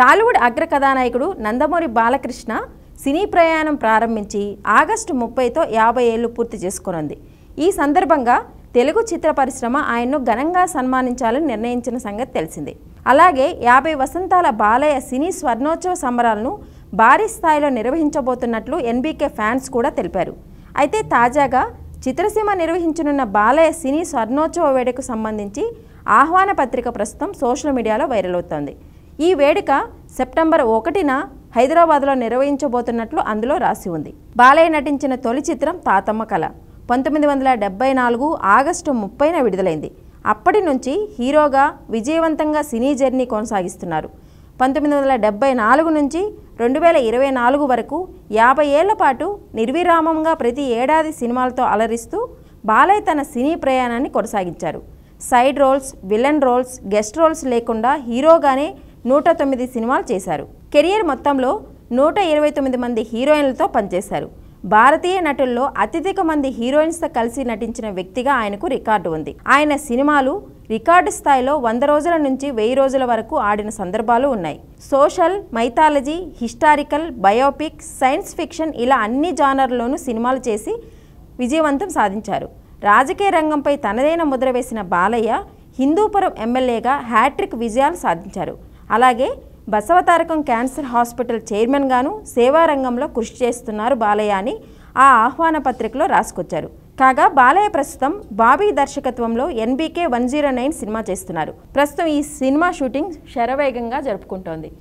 టాలీవుడ్ అగ్ర కథానాయకుడు నందమూరి బాలకృష్ణ సినీ ప్రయాణం ప్రారంభించి ఆగస్టు ముప్పైతో యాభై ఏళ్ళు పూర్తి చేసుకునుంది ఈ సందర్భంగా తెలుగు చిత్ర పరిశ్రమ ఆయన్ను ఘనంగా సన్మానించాలని నిర్ణయించిన సంగతి తెలిసింది అలాగే యాభై వసంతాల బాలయ్య సినీ స్వర్ణోత్సవ సంబరాలను భారీ స్థాయిలో నిర్వహించబోతున్నట్లు ఎన్బీకే ఫ్యాన్స్ కూడా తెలిపారు అయితే తాజాగా చిత్రసీమ నిర్వహించనున్న బాలయ్య సినీ స్వర్ణోత్సవ వేడుకకు సంబంధించి ఆహ్వాన పత్రిక ప్రస్తుతం సోషల్ మీడియాలో వైరల్ అవుతోంది ఈ వేడుక సెప్టెంబర్ ఒకటిన హైదరాబాద్లో నిర్వహించబోతున్నట్లు అందులో రాసి ఉంది బాలయ్య నటించిన తొలి చిత్రం తాతమ్మ కళ పంతొమ్మిది వందల డెబ్బై నాలుగు ఆగస్టు ముప్పైన విడుదలైంది అప్పటి నుంచి హీరోగా విజయవంతంగా సినీ జర్నీ కొనసాగిస్తున్నారు పంతొమ్మిది వందల డెబ్బై నాలుగు నుంచి రెండు వేల ఇరవై నాలుగు వరకు యాభై ఏళ్ల పాటు నిర్విరామంగా ప్రతి ఏడాది సినిమాలతో అలరిస్తూ బాలయ్య తన సినీ ప్రయాణాన్ని కొనసాగించారు side roles villain roles guest roles లేకుండా హీరోగానే నూట తొమ్మిది సినిమాలు చేశారు కెరియర్ మొత్తంలో నూట ఇరవై తొమ్మిది మంది హీరోయిన్లతో పనిచేశారు భారతీయ నటుల్లో అత్యధిక మంది హీరోయిన్స్తో కలిసి నటించిన వ్యక్తిగా ఆయనకు రికార్డు ఉంది ఆయన సినిమాలు రికార్డు స్థాయిలో వంద రోజుల నుంచి వెయ్యి రోజుల వరకు ఆడిన సందర్భాలు ఉన్నాయి social mythology historical biopic science fiction ఇలా అన్ని జానర్లోనూ సినిమాలు చేసి విజయవంతం సాధించారు రాజకీయ రంగంపై తనదైన ముద్ర వేసిన బాలయ్య హిందూపురం ఎమ్మెల్యేగా హ్యాట్రిక్ విజయాలు సాధించారు అలాగే బసవతారకం క్యాన్సర్ హాస్పిటల్ చైర్మన్గాను సేవారంగంలో కృషి చేస్తున్నారు బాలయ్య అని ఆ ఆహ్వాన పత్రికలో రాసుకొచ్చారు కాగా బాలయ్య ప్రస్తుతం బాబీ దర్శకత్వంలో ఎన్బీకే వన్ జీరో నైన్ సినిమా చేస్తున్నారు ప్రస్తుతం ఈ సినిమా షూటింగ్ శరవేగంగా జరుపుకుంటోంది